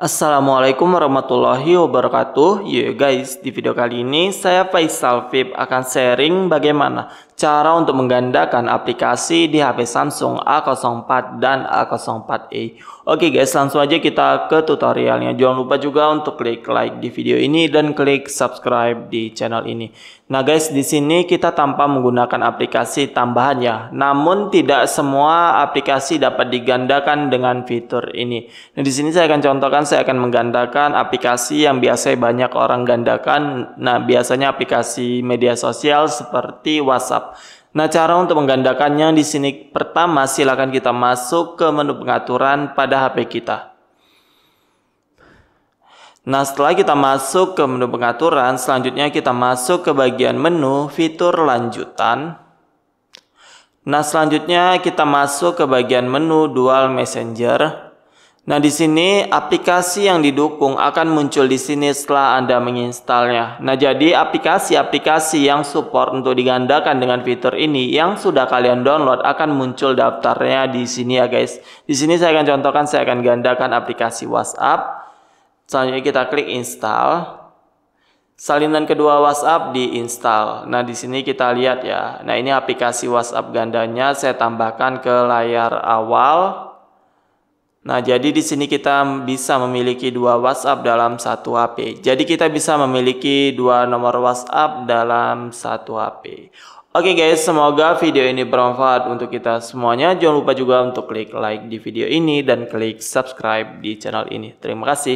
Assalamualaikum warahmatullahi wabarakatuh Yo guys, di video kali ini saya Faisal Vip akan sharing bagaimana cara untuk menggandakan aplikasi di HP Samsung A04 dan A04e Oke guys, langsung aja kita ke tutorialnya Jangan lupa juga untuk klik like di video ini dan klik subscribe di channel ini Nah guys, di sini kita tanpa menggunakan aplikasi tambahan ya Namun tidak semua aplikasi dapat digandakan dengan fitur ini Nah di sini saya akan contohkan saya akan menggandakan aplikasi yang biasanya banyak orang gandakan. Nah, biasanya aplikasi media sosial seperti WhatsApp. Nah, cara untuk menggandakannya di sini pertama silakan kita masuk ke menu pengaturan pada HP kita. Nah, setelah kita masuk ke menu pengaturan, selanjutnya kita masuk ke bagian menu fitur lanjutan. Nah, selanjutnya kita masuk ke bagian menu dual messenger. Nah, di sini aplikasi yang didukung akan muncul di sini setelah Anda menginstalnya. Nah, jadi aplikasi-aplikasi yang support untuk digandakan dengan fitur ini yang sudah kalian download akan muncul daftarnya di sini ya, guys. Di sini saya akan contohkan saya akan gandakan aplikasi WhatsApp. Selanjutnya kita klik install. Salinan kedua WhatsApp diinstal. Nah, di sini kita lihat ya. Nah, ini aplikasi WhatsApp gandanya saya tambahkan ke layar awal. Nah, jadi di sini kita bisa memiliki dua WhatsApp dalam satu HP. Jadi kita bisa memiliki dua nomor WhatsApp dalam satu HP. Oke okay guys, semoga video ini bermanfaat untuk kita semuanya. Jangan lupa juga untuk klik like di video ini dan klik subscribe di channel ini. Terima kasih.